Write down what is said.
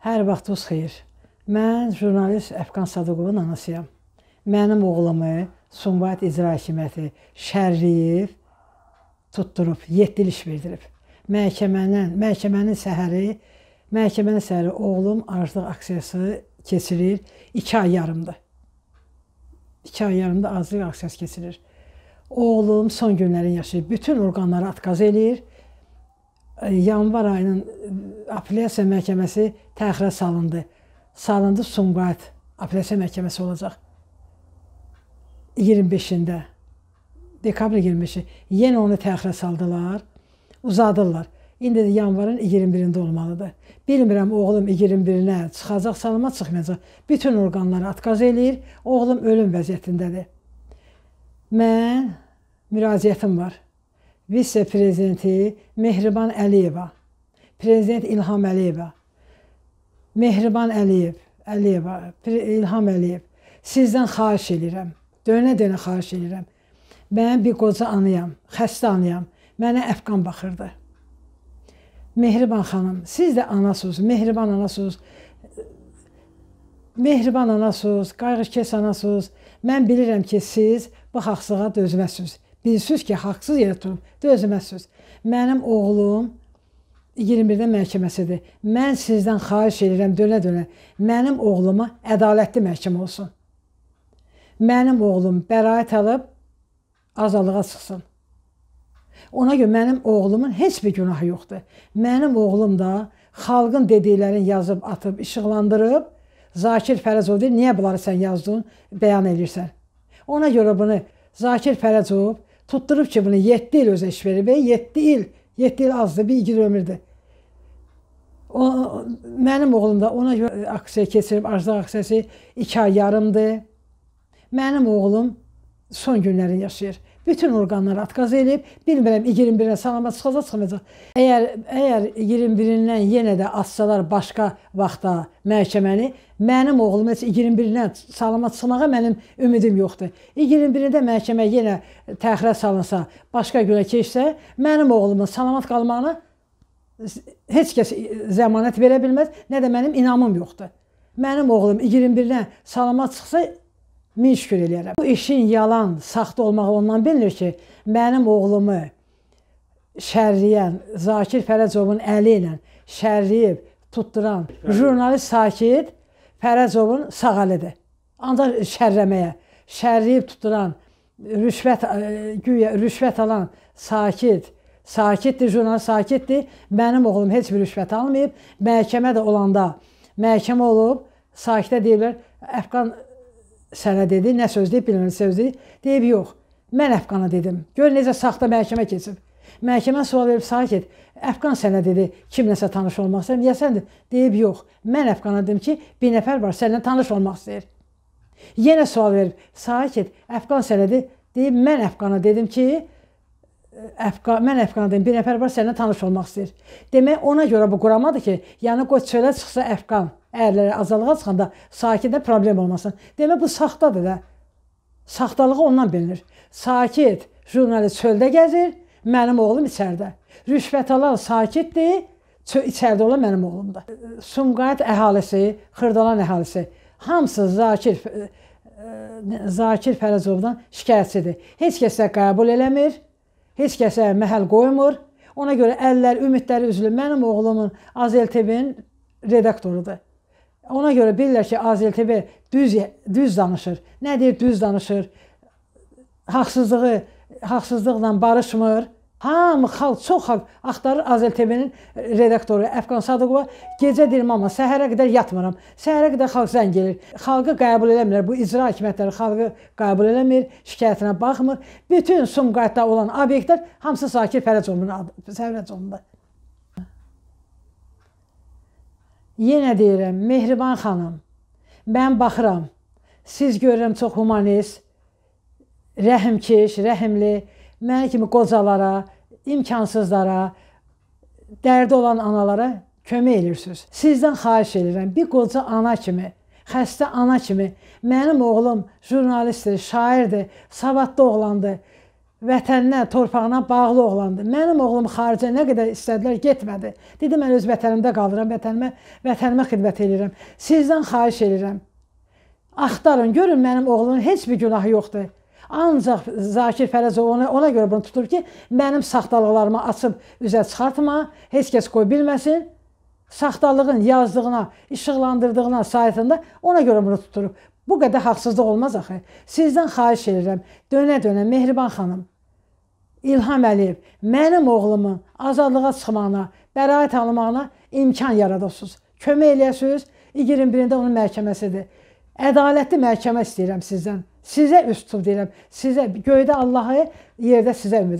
Hər vaxtınız xeyir. Mən jurnalist Əfqan Sadıqovun anasıyam. Mənim oğlumu Sumqayıt İcra Hakimiyyəti Şərriyev tutturub, 7 il iş verdirib. Məhkəmənin, məhkəmənin səhəri, məhkəmənin səhəri oğlum aclıq aksiyası keçirir. 2 ay yarımdır. 2 ay yarımda aclıq aksiyası keçirir. Oğlum son günlərin yaşayır. Bütün orqanları atqaz eləyir yanvar ayının e, apellyasiya məhkəməsi təxirə salındı. Salındı Sumqayıt apellyasiya məhkəməsi olacaq. 25-də dekabr 25-i yenə onu təxirə saldılar, uzadırlar. İndi də yanvarın 21-də olmalıdır. Bilmirəm oğlum 21-nə çıxacaq, salma çıxmayacaq. Bütün orqanları atqaz eləyir. Oğlum ölüm vəziyyətindədir. Mən müraciətim var vitse-prezidenti Mehriban Əliyeva, prezident İlham Əliyeva, Mehriban Əliyev, Əliyeva, İlham Əliyev, sizdən xahiş edirəm, dönə-dönə xahiş edirəm. Mən bir qoca anıyam, xəstə anıyam, mənə əfqan baxırdı. Mehriban xanım, siz də anasınız, mehriban anasınız. Mehriban anasınız, qayğıkeş anasınız. Mən bilirəm ki, siz bu haqsığa dözməzsiniz. Bilirsiniz ki, haqsız yerə tutulub, dözməzsiniz. Mənim oğlum 21-də məhkəməsidir. Mən sizdən xahiş edirəm dönə-dönə, mənim oğluma ədalətli məhkəmə olsun. Mənim oğlum bəraət alıb azalığa çıxsın. Ona görə mənim oğlumun heç bir günahı yoxdur. Mənim oğlum da xalqın dediklərini yazıb atıb, işıqlandırıb Zakir Fərəcov deyir, niyə bunları sən yazdın, bəyan edirsən? Ona görə bunu Zakir Fərəcov Tutturup ki bunu 7 il özə iş verib, 7 il, 7 il azdır, bir iki ömürdür. O, mənim oğlum da ona görə aksiya keçirib, arzda aksiyası 2 ay yarımdır. Mənim oğlum son günlərini yaşayır. Bütün orqanlar atqaz eləyib, bilmirəm 21-ə salamat çıxacaq, çıxmayacaq. Əgər əgər 21-dən yenə də atsalar başqa vaxtda məhkəməni, mənim oğlum heç 21-dən salamat çıxmağa mənim ümidim yoxdur. 21-də məhkəmə yenə təxirə salınsa, başqa günə keçsə, mənim oğlumun salamat qalmağına heç kəs zəmanət verə bilməz, nə də mənim inamım yoxdur. Mənim oğlum 21-dən salamat çıxsa, min şükür eləyirəm. Bu işin yalan, saxta olmağı ondan bilinir ki, mənim oğlumu şərliyən Zakir Fərəcovun əli ilə şərliyib, tutduran jurnalist Sakit Fərəcovun sağ əlidir. Ancaq şərləməyə, şərliyib tutduran, rüşvət e, güya rüşvət alan Sakit Sakitdir, jurnalist Sakitdir. Mənim oğlum heç bir rüşvət almayıb. Məhkəmə də olanda məhkəmə olub, Sakitə deyirlər, Əfqan sənə dedi, nə söz deyib, bilmirəm söz deyib. Deyib, yox, mən Əfqana dedim. Gör necə saxta məhkəmə keçib. Məhkəmə sual verib, sakit, Əfqan sənə dedi, kimləsə tanış olmaq istəyir. Ya sən deyib, yox, mən Əfqana dedim ki, bir nəfər var, səninlə tanış olmaq istəyir. Yenə sual verib, sakit, Əfqan sənə dedi, deyib, mən Əfqana dedim ki, Əfqan, mən Əfqandan bir nəfər var, səninlə tanış olmaq istəyir. Demək ona görə bu quramadır ki, yəni qoç çölə çıxsa Əfqan əyərləri azalığa çıxanda sakitdə problem olmasın. Demək bu saxtadır da. Saxtalığı ondan bilinir. Sakit jurnalist çöldə gəzir, mənim oğlum içəridə. Rüşvət alan sakitdir, içəridə olan mənim oğlumdur. Sumqayıt əhalisi, Xırdalan əhalisi hamısı Zakir e, e, Zakir Fərəzovdan şikayətçidir. Heç kəsə qəbul eləmir, heç kəsə məhəl qoymur. Ona görə əllər, ümidləri üzülür. Mənim oğlumun Azeltevin redaktorudur. Ona görə bilirlər ki, AZLTB düz düz danışır. Nə deyir, düz danışır. Haqsızlığı, haqsızlıqla barışmır. Hamı xalq, çox xalq axtarır AZLTB-nin redaktoru Əfqan Sadıqova. Gecə deyir mama, səhərə qədər yatmıram. Səhərə qədər xalq zəng gəlir. Xalqı qəbul eləmirlər. Bu icra hakimiyyətləri xalqı qəbul eləmir, şikayətinə baxmır. Bütün Sumqayıtda olan obyektlər hamısı Sakir Fərəcovun Fərəcovunda. Yenə deyirəm, Mehriban xanım, mən baxıram. Siz görürəm çox humanist, rəhimkeş, rəhimli, mən kimi qocalara, imkansızlara, dərdi olan analara kömək edirsiniz. Sizdən xahiş edirəm, bir qoca ana kimi, xəstə ana kimi, mənim oğlum jurnalistdir, şairdir, savadlı oğlandır vətəninə, torpağına bağlı oğlandı. Mənim oğlum xaricə nə qədər istədilər, getmədi. Dedi mən öz vətənimdə qalıram, vətənimə, vətənimə xidmət edirəm. Sizdən xahiş edirəm. Axtarın, görün mənim oğlumun heç bir günahı yoxdur. Ancaq Zakir Fərəzov ona, ona görə bunu tutub ki, mənim saxtalıqlarımı açıb üzə çıxartma, heç kəs qoy bilməsin. Saxtalığın yazdığına, işıqlandırdığına saytında ona görə bunu tuturub. Bu qədər haqsızlıq olmaz axı. Sizdən xahiş edirəm, dönə-dönə Mehriban xanım, İlham Əliyev, mənim oğlumun azadlığa çıxmağına, bəraət almağına imkan yaradasınız. Kömək eləyəsiniz. 21-də onun məhkəməsidir. Ədalətli məhkəmə istəyirəm sizdən. Sizə üst tutub deyirəm. Sizə göydə Allahı, yerdə sizə ümid.